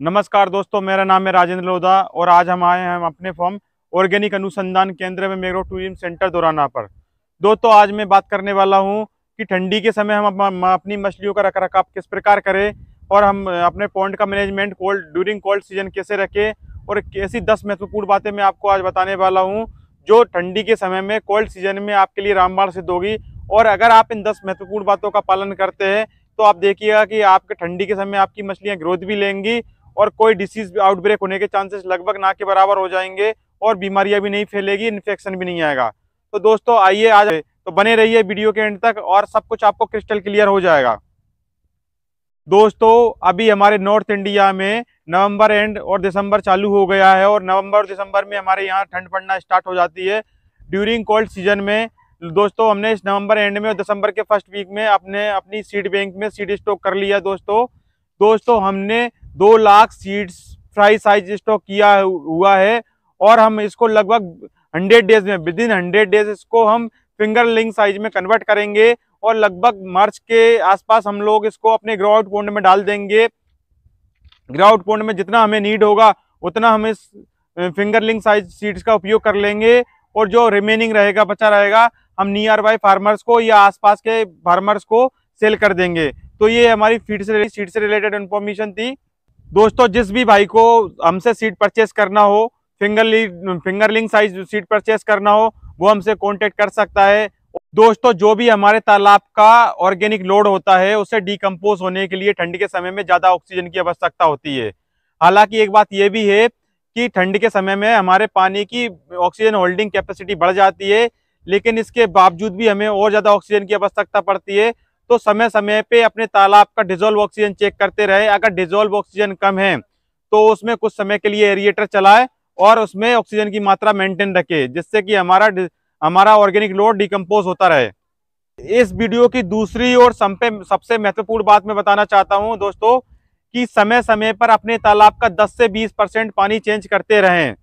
नमस्कार दोस्तों मेरा नाम है राजेंद्र लोधा और आज हम आए हैं हम अपने फॉर्म ऑर्गेनिक अनुसंधान केंद्र में मेग्रो टूरिज्म सेंटर दौराना पर दोस्तों आज मैं बात करने वाला हूँ कि ठंडी के समय हम अपनी मछलियों का रख रखाव किस प्रकार करें और हम अपने पॉइंट का management cold during cold season कैसे रखें और ऐसी दस महत्वपूर्ण बातें मैं आपको आज बताने वाला हूँ जो ठंडी के समय में कोल्ड सीजन में आपके लिए रामबाण सिद्ध होगी और अगर आप इन दस महत्वपूर्ण बातों का पालन करते हैं तो आप देखिएगा कि आपके ठंडी के समय आपकी मछलियाँ ग्रोथ भी लेंगी और कोई डिसीज आउटब्रेक होने के चांसेस लगभग ना के बराबर हो जाएंगे और बीमारियां भी नहीं फैलेगी इन्फेक्शन भी नहीं आएगा तो दोस्तों आइए आज तो बने रहिए वीडियो के एंड तक और सब कुछ आपको क्रिस्टल क्लियर हो जाएगा दोस्तों अभी हमारे नॉर्थ इंडिया में नवंबर एंड और दिसंबर चालू हो गया है और नवंबर और दिसंबर में हमारे यहाँ ठंड पड़ना स्टार्ट हो जाती है ड्यूरिंग कोल्ड सीजन में दोस्तों हमने इस नवंबर एंड में और दिसंबर के फर्स्ट वीक में अपने अपनी सीड बैंक में सीड स्टॉक कर लिया दोस्तों दोस्तों हमने दो lakh seeds fry size stock किया हुआ है और हम इसको लगभग हंड्रेड डेज में विद इन हंड्रेड डेज इसको हम फिंगर लिंक साइज में कन्वर्ट करेंगे और लगभग मार्च के आसपास हम लोग इसको अपने ग्रो आउट में डाल देंगे ग्राउट पोन्ड में जितना हमें नीड होगा उतना हम इस फिंगर लिंक साइज सीड्स का उपयोग कर लेंगे और जो रिमेनिंग रहेगा बचा रहेगा हम नियर बाय फार्मर्स को या आसपास के फार्मर्स को सेल कर देंगे तो ये हमारी फीड से सीड से रिलेटेड इन्फॉर्मेशन थी दोस्तों जिस भी भाई को हमसे सीट परचेस करना हो finger fingerling size seed purchase करना हो वो हमसे कॉन्टेक्ट कर सकता है दोस्तों जो भी हमारे तालाब का ऑर्गेनिक लोड होता है उसे डिकम्पोज होने के लिए ठंड के समय में ज़्यादा ऑक्सीजन की आवश्यकता होती है हालांकि एक बात यह भी है कि ठंड के समय में हमारे पानी की ऑक्सीजन होल्डिंग कैपेसिटी बढ़ जाती है लेकिन इसके बावजूद भी हमें और ज़्यादा ऑक्सीजन की आवश्यकता पड़ती है तो समय समय पे अपने तालाब का डिजोल्व ऑक्सीजन चेक करते रहे अगर डिजोल्व ऑक्सीजन कम है तो उसमें कुछ समय के लिए एरिएटर चलाए और उसमें ऑक्सीजन की मात्रा मेंटेन रखे जिससे कि हमारा हमारा ऑर्गेनिक लोड डिकम्पोज होता रहे इस वीडियो की दूसरी और सबसे महत्वपूर्ण बात मैं बताना चाहता हूँ दोस्तों कि समय समय पर अपने तालाब का 10 से 20 परसेंट पानी चेंज करते रहें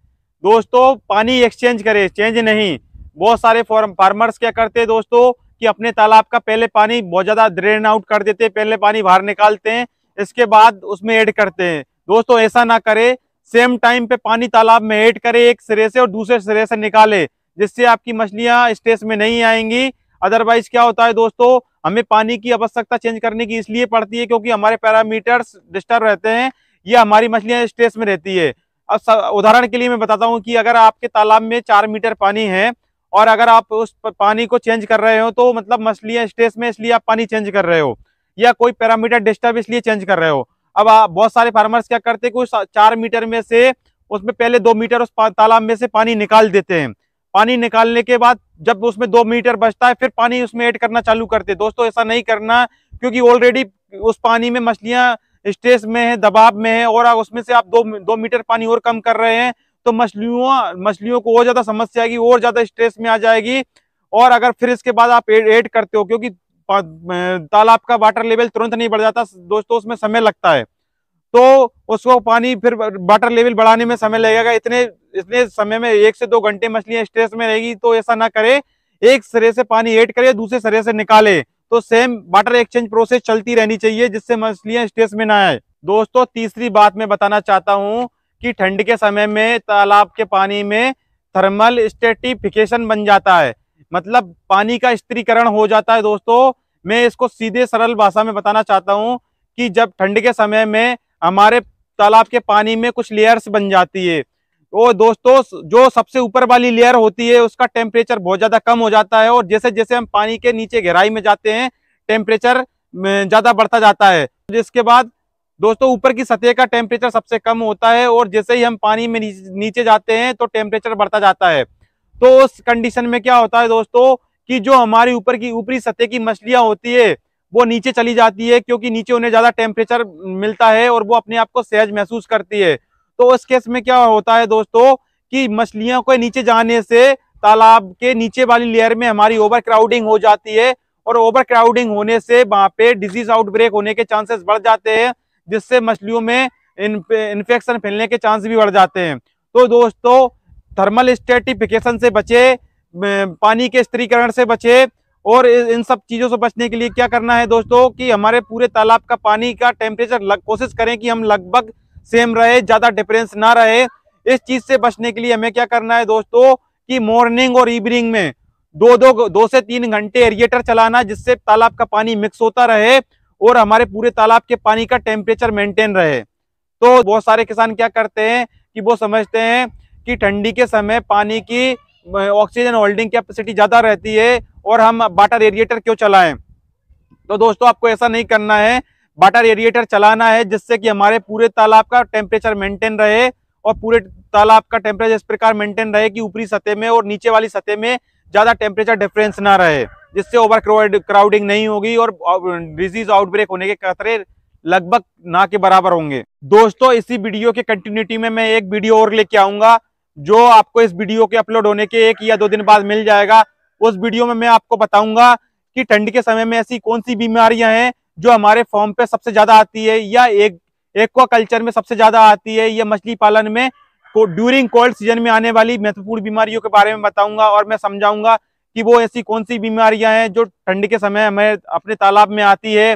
दोस्तों पानी एक्सचेंज करें चेंज नहीं बहुत सारे फार्मर्स क्या करते हैं दोस्तों कि अपने तालाब का पहले पानी बहुत ज़्यादा ड्रेन आउट कर देते हैं पहले पानी बाहर निकालते हैं इसके बाद उसमें ऐड करते हैं दोस्तों ऐसा ना करें सेम टाइम पे पानी तालाब में ऐड करें एक सिरे से और दूसरे सिरे से निकाले जिससे आपकी मछलियाँ स्टेस में नहीं आएंगी अदरवाइज क्या होता है दोस्तों हमें पानी की आवश्यकता चेंज करने की इसलिए पड़ती है क्योंकि हमारे पैरामीटर्स डिस्टर्ब रहते हैं ये हमारी मछलियाँ स्ट्रेस में रहती है अब उदाहरण के लिए मैं बताता हूँ कि अगर आपके तालाब में चार मीटर पानी है और अगर आप उस पानी को चेंज कर रहे हो तो मतलब मछलियाँ स्ट्रेस में इसलिए आप पानी चेंज कर रहे हो या कोई पैरामीटर डिस्टर्ब इसलिए चेंज कर रहे हो अब आप बहुत सारे फार्मर्स क्या करते हैं कि उस चार मीटर में से उसमें पहले दो मीटर उस तालाब में से पानी निकाल देते हैं पानी निकालने के बाद जब उसमें दो मीटर बचता है फिर पानी उसमें ऐड करना चालू करते दोस्तों ऐसा नहीं करना क्योंकि ऑलरेडी उस पानी में मछलियाँ स्ट्रेस में है दबाव में है और उसमें से आप दो दो मीटर पानी और कम कर रहे हैं तो मछलियों मछलियों को और ज्यादा समस्या आएगी और ज्यादा स्ट्रेस में आ जाएगी और अगर फिर इसके बाद आप एड करते हो क्योंकि तालाब का वाटर लेवल तुरंत नहीं बढ़ जाता दोस्तों उसमें समय लगता है तो उसको पानी फिर वाटर लेवल बढ़ाने में समय लगेगा इतने इतने समय में एक से दो घंटे मछलियां स्ट्रेस में रहेगी तो ऐसा ना करे एक सिरे से पानी एड करे दूसरे सिरे से निकाले तो सेम वाटर एक्सचेंज प्रोसेस चलती रहनी चाहिए जिससे मछलियां स्ट्रेस में ना आए दोस्तों तीसरी बात मैं बताना चाहता हूँ कि ठंड के समय में तालाब के पानी में थर्मल स्टेटिफिकेशन बन जाता है मतलब पानी का स्त्रीकरण हो जाता है दोस्तों मैं इसको सीधे सरल भाषा में बताना चाहता हूँ कि जब ठंड के समय में हमारे तालाब के पानी में कुछ लेयर्स बन जाती है तो दोस्तों जो सबसे ऊपर वाली लेयर होती है उसका टेम्परेचर बहुत ज़्यादा कम हो जाता है और जैसे जैसे हम पानी के नीचे गहराई में जाते हैं टेम्परेचर ज़्यादा बढ़ता जाता है जिसके बाद दोस्तों ऊपर की सतह का टेम्परेचर सबसे कम होता है और जैसे ही हम पानी में नीचे जाते हैं तो टेम्परेचर बढ़ता जाता है तो उस कंडीशन में क्या होता है दोस्तों कि जो हमारी ऊपर की ऊपरी सतह की मछलियां होती है वो नीचे चली जाती है क्योंकि नीचे उन्हें ज्यादा टेम्परेचर मिलता है और वो अपने आप को सहज महसूस करती है तो उस केस में क्या होता है दोस्तों कि मछलियों को नीचे जाने से तालाब के नीचे वाली लेयर में हमारी ओवर क्राउडिंग हो जाती है और ओवर क्राउडिंग होने से वहां पे डिजीज आउटब्रेक होने के चांसेस बढ़ जाते हैं जिससे मछलियों में इन्फेक्शन फैलने के चांस भी बढ़ जाते हैं तो दोस्तों थर्मल स्टेटिफिकेशन से बचे पानी के स्त्रीकरण से बचे और इन सब चीज़ों से बचने के लिए क्या करना है दोस्तों कि हमारे पूरे तालाब का पानी का टेम्परेचर कोशिश करें कि हम लगभग सेम रहे ज़्यादा डिफरेंस ना रहे इस चीज़ से बचने के लिए हमें क्या करना है दोस्तों कि मॉर्निंग और इवनिंग में दो दो दो से तीन घंटे एरिएटर चलाना जिससे तालाब का पानी मिक्स होता रहे और हमारे पूरे तालाब के पानी का टेम्परेचर मेंटेन रहे तो बहुत सारे किसान क्या करते हैं कि वो समझते हैं कि ठंडी के समय पानी की ऑक्सीजन होल्डिंग कैपेसिटी ज़्यादा रहती है और हम बाटर एरिएटर क्यों चलाएं तो दोस्तों आपको ऐसा नहीं करना है बाटर एरिएटर चलाना है जिससे कि हमारे पूरे तालाब का टेम्परेचर मेंटेन रहे और पूरे तालाब का टेम्परेचर इस प्रकार मेंटेन रहे कि ऊपरी सतह में और नीचे वाली सतह में ज़्यादा टेम्परेचर डिफरेंस ना रहे जिससे ओवर क्राउडिंग नहीं होगी और डिजीज आउटब्रेक होने के खतरे लगभग ना के बराबर होंगे दोस्तों इसी वीडियो के कंटिन्यूटी में मैं एक वीडियो और लेके आऊंगा जो आपको इस वीडियो के अपलोड होने के एक या दो दिन बाद मिल जाएगा उस वीडियो में मैं आपको बताऊंगा कि ठंड के समय में ऐसी कौन सी बीमारियां हैं जो हमारे फॉर्म पे सबसे ज्यादा आती है या एक एक्वा कल्चर में सबसे ज्यादा आती है या मछली पालन में ड्यूरिंग कोल्ड सीजन में आने वाली महत्वपूर्ण बीमारियों के बारे में बताऊंगा और मैं समझाऊंगा कि वो ऐसी कौन सी बीमारियां हैं जो ठंड के समय हमें अपने तालाब में आती है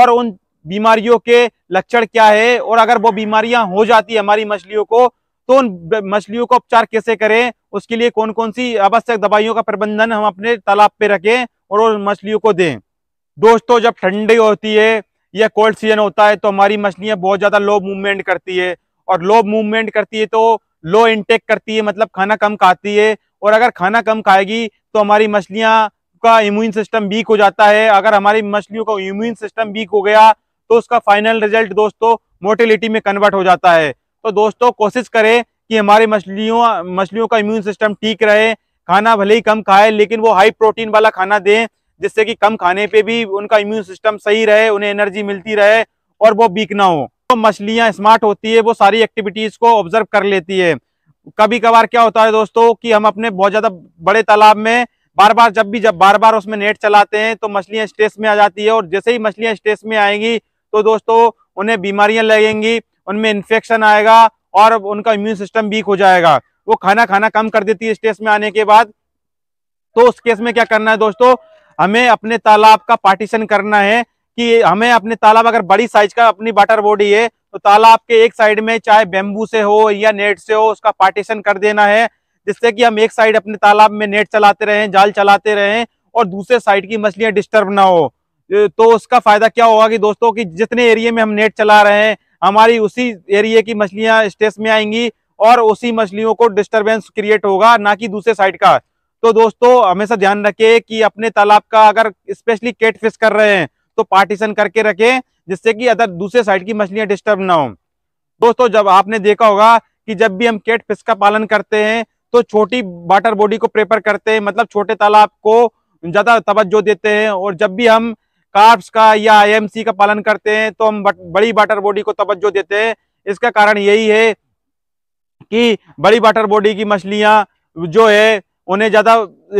और उन बीमारियों के लक्षण क्या है और अगर वो बीमारियां हो जाती है हमारी मछलियों को तो उन मछलियों का उपचार कैसे करें उसके लिए कौन कौन सी आवश्यक दवाइयों का प्रबंधन हम अपने तालाब पे रखें और उन मछलियों को दें दोस्तों जब ठंडी होती है या कोल्ड सीजन होता है तो हमारी मछलियाँ बहुत ज़्यादा लो मूवमेंट करती है और लो मूवमेंट करती है तो लो इनटेक करती है मतलब खाना कम खाती है और अगर खाना कम खाएगी तो हमारी मछलियाँ का इम्यून सिस्टम वीक हो जाता है अगर हमारी मछलियों का इम्यून सिस्टम वीक हो गया तो उसका फाइनल रिजल्ट दोस्तों मोटिलिटी में कन्वर्ट हो जाता है तो दोस्तों कोशिश करें कि हमारी मछलियों मछलियों का इम्यून सिस्टम ठीक रहे खाना भले ही कम खाए लेकिन वो हाई प्रोटीन वाला खाना दें जिससे कि कम खाने पे भी उनका इम्यून सिस्टम सही रहे उन्हें एनर्जी मिलती रहे और वो वीक ना हो तो मछलियाँ स्मार्ट होती है वो सारी एक्टिविटीज़ को ऑब्जर्व कर लेती है कभी कभार क्या होता है दोस्तों कि हम अपने बहुत ज्यादा बड़े तालाब में बार बार जब भी जब बार बार उसमें नेट चलाते हैं तो मछलियां स्ट्रेस में आ जाती है और जैसे ही मछलियां स्ट्रेस में आएंगी तो दोस्तों उन्हें बीमारियां लगेंगी उनमें इन्फेक्शन आएगा और उनका इम्यून सिस्टम वीक हो जाएगा वो खाना खाना कम कर देती है स्ट्रेस में आने के बाद तो उस केस में क्या करना है दोस्तों हमें अपने तालाब का पार्टीशन करना है कि हमें अपने तालाब अगर बड़ी साइज का अपनी वाटर बॉडी है तो तालाब के एक साइड में चाहे बेम्बू से हो या नेट से हो उसका पार्टीशन कर देना है जिससे कि हम एक साइड अपने तालाब में नेट चलाते रहें जाल चलाते रहें और दूसरे साइड की मछलियां डिस्टर्ब ना हो तो उसका फायदा क्या होगा कि दोस्तों कि जितने एरिया में हम नेट चला रहे हैं हमारी उसी एरिया की मछलियां स्टेस में आएंगी और उसी मछलियों को डिस्टर्बेंस क्रिएट होगा ना कि दूसरे साइड का तो दोस्तों हमेशा ध्यान रखें कि अपने तालाब का अगर स्पेशली केट फिश कर रहे हैं तो पार्टीशन करके रखें जिससे कि अदर दूसरे साइड की मछलियां डिस्टर्ब ना हो दोस्तों जब आपने देखा होगा कि जब भी हम केट फिश का पालन करते हैं तो छोटी वाटर बॉडी को प्रेफर करते हैं मतलब छोटे तालाब को ज़्यादा तवज्जो देते हैं और जब भी हम कार्प्स का या आईएमसी का पालन करते हैं तो हम बड़ी वाटर बॉडी को तवज्जो देते हैं इसका कारण यही है कि बड़ी वाटर बॉडी की मछलियां जो है उन्हें ज़्यादा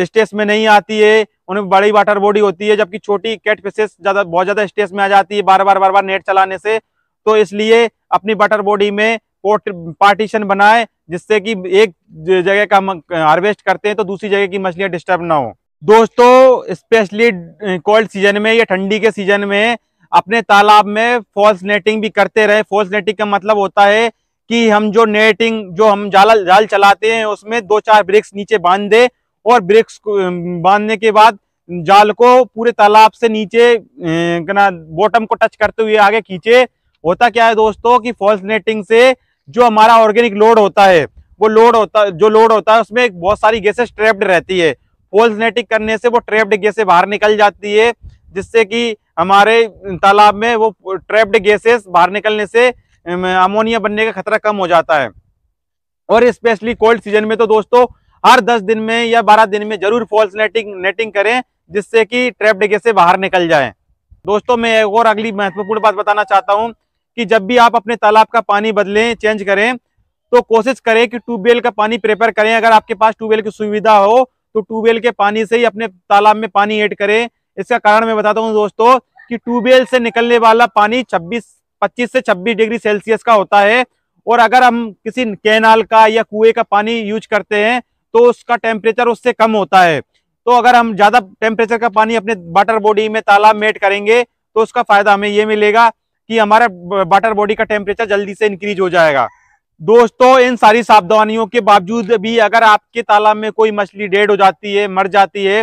स्ट्रेस में नहीं आती है उन्हें बड़ी वाटर बॉडी होती है जबकि छोटी कैट फिशेस ज़्यादा बहुत ज़्यादा स्ट्रेस में आ जाती है बार बार बार बार नेट चलाने से तो इसलिए अपनी वाटर बॉडी में पोर्ट पार्टीशन बनाए जिससे कि एक जगह का हार्वेस्ट करते हैं तो दूसरी जगह की मछलियाँ डिस्टर्ब ना हो दोस्तों स्पेशली कोल्ड सीजन में या ठंडी के सीजन में अपने तालाब में फॉल्स नेटिंग भी करते रहे फॉल्स नेटिंग का मतलब होता है कि हम जो नेटिंग जो हम जाल जाल चलाते हैं उसमें दो चार ब्रिक्स नीचे बांध दे और ब्रिक्स बांधने के बाद जाल को पूरे तालाब से नीचे ना बॉटम को टच करते हुए आगे खींचे होता क्या है दोस्तों कि फॉल्स नेटिंग से जो हमारा ऑर्गेनिक लोड होता है वो लोड होता जो लोड होता है उसमें बहुत सारी गैसेस ट्रैप्ड रहती है फॉल्स नेटिंग करने से वो ट्रैप्ड गैसे बाहर निकल जाती है जिससे कि हमारे तालाब में वो ट्रैप्ड गैसेस बाहर निकलने से अमोनिया बनने का खतरा कम हो जाता है और स्पेशली कोल्ड सीजन में तो दोस्तों हर दस दिन में या बारह दिन में जरूर फॉल्स नेटिंग नेटिंग करें जिससे कि ट्रैप डेगे से बाहर निकल जाए दोस्तों मैं एक और अगली महत्वपूर्ण बात बताना चाहता हूँ कि जब भी आप अपने तालाब का पानी बदलें चेंज करें तो कोशिश करें कि ट्यूबवेल का पानी प्रेफर करें अगर आपके पास ट्यूबवेल की सुविधा हो तो ट्यूबवेल के पानी से ही अपने तालाब में पानी ऐड करें इसका कारण मैं बताता हूँ दोस्तों कि ट्यूबवेल से निकलने वाला पानी 26 25 से 26 डिग्री सेल्सियस का होता है और अगर हम किसी कैनाल का या कुएं का पानी यूज करते हैं तो उसका टेम्परेचर उससे कम होता है तो अगर हम ज़्यादा टेम्परेचर का पानी अपने वाटर बॉडी में तालाब में एड करेंगे तो उसका फायदा हमें ये मिलेगा कि हमारा वाटर बॉडी का टेम्परेचर जल्दी से इंक्रीज हो जाएगा दोस्तों इन सारी सावधानियों के बावजूद भी अगर आपके तालाब में कोई मछली डेड हो जाती है मर जाती है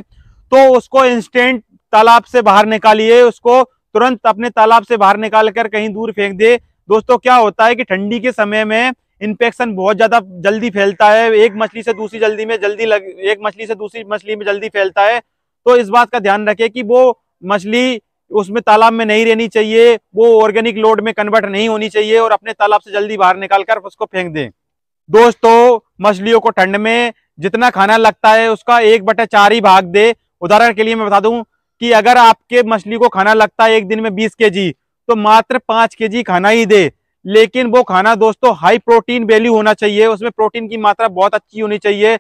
तो उसको इंस्टेंट तालाब से बाहर निकालिए उसको तुरंत अपने तालाब से बाहर निकाल कर कहीं दूर फेंक दे दोस्तों क्या होता है कि ठंडी के समय में इन्फेक्शन बहुत ज्यादा जल्दी फैलता है एक मछली से दूसरी जल्दी में जल्दी लग एक मछली से दूसरी मछली में जल्दी फैलता है तो इस बात का ध्यान रखें कि वो मछली उसमें तालाब में नहीं रहनी चाहिए वो ऑर्गेनिक लोड में कन्वर्ट नहीं होनी चाहिए और अपने तालाब से जल्दी बाहर निकाल कर उसको फेंक दें दोस्तों मछलियों को ठंड में जितना खाना लगता है उसका एक बटा चार ही भाग दे उदाहरण के लिए मैं बता दूं कि अगर आपके मछली को खाना लगता है एक दिन में बीस के जी तो मात्र पाँच के जी खाना ही दे लेकिन वो खाना दोस्तों हाई प्रोटीन वैल्यू होना चाहिए उसमें प्रोटीन की मात्रा बहुत अच्छी होनी चाहिए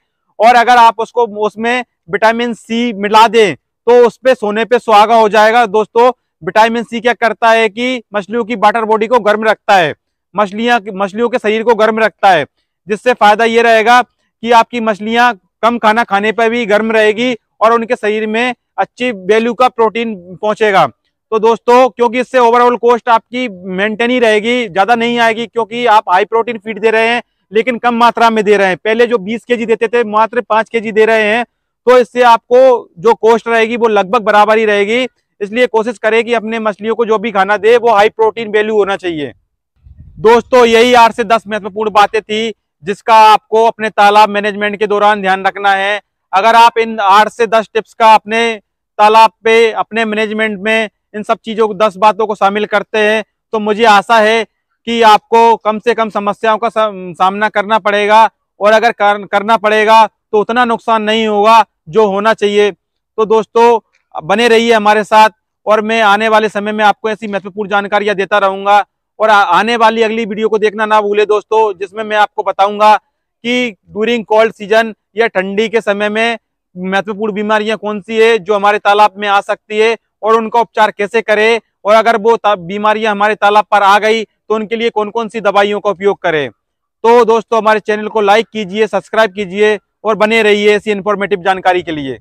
और अगर आप उसको उसमें विटामिन सी मिला दें तो उस पर सोने पे सुहागा हो जाएगा दोस्तों विटामिन सी क्या करता है कि मछलियों की वाटर बॉडी को गर्म रखता है मछलियाँ मछलियों के शरीर को गर्म रखता है जिससे फायदा ये रहेगा कि आपकी मछलियाँ कम खाना खाने पर भी गर्म रहेगी और उनके शरीर में अच्छी वैल्यू का प्रोटीन पहुंचेगा तो दोस्तों क्योंकि इससे ओवरऑल कॉस्ट आपकी मेंटेन ही रहेगी ज़्यादा नहीं आएगी क्योंकि आप हाई प्रोटीन फीड दे रहे हैं लेकिन कम मात्रा में दे रहे हैं पहले जो 20 के देते थे मात्र 5 के दे रहे हैं तो इससे आपको जो कॉस्ट रहेगी वो लगभग बराबर ही रहेगी इसलिए कोशिश करें कि अपने मछलियों को जो भी खाना दे वो हाई प्रोटीन वैल्यू होना चाहिए दोस्तों यही आठ से दस महत्वपूर्ण बातें थी जिसका आपको अपने तालाब मैनेजमेंट के दौरान ध्यान रखना है अगर आप इन आठ से दस टिप्स का अपने तालाब पे अपने मैनेजमेंट में इन सब चीज़ों को दस बातों को शामिल करते हैं तो मुझे आशा है कि आपको कम से कम समस्याओं का सामना करना पड़ेगा और अगर कर, करना पड़ेगा तो उतना नुकसान नहीं होगा जो होना चाहिए तो दोस्तों बने रहिए हमारे साथ और मैं आने वाले समय में आपको ऐसी महत्वपूर्ण जानकारियां देता रहूंगा और आने वाली अगली वीडियो को देखना ना भूले दोस्तों जिसमें मैं आपको बताऊंगा कि ड्यूरिंग कोल्ड सीजन या ठंडी के समय में महत्वपूर्ण बीमारियां कौन सी है जो हमारे तालाब में आ सकती है और उनका उपचार कैसे करें और अगर वो बीमारियां हमारे तालाब पर आ गई तो उनके लिए कौन कौन सी दवाइयों का उपयोग करें तो दोस्तों हमारे चैनल को लाइक कीजिए सब्सक्राइब कीजिए और बने रहिए ऐसी इन्फॉर्मेटिव जानकारी के लिए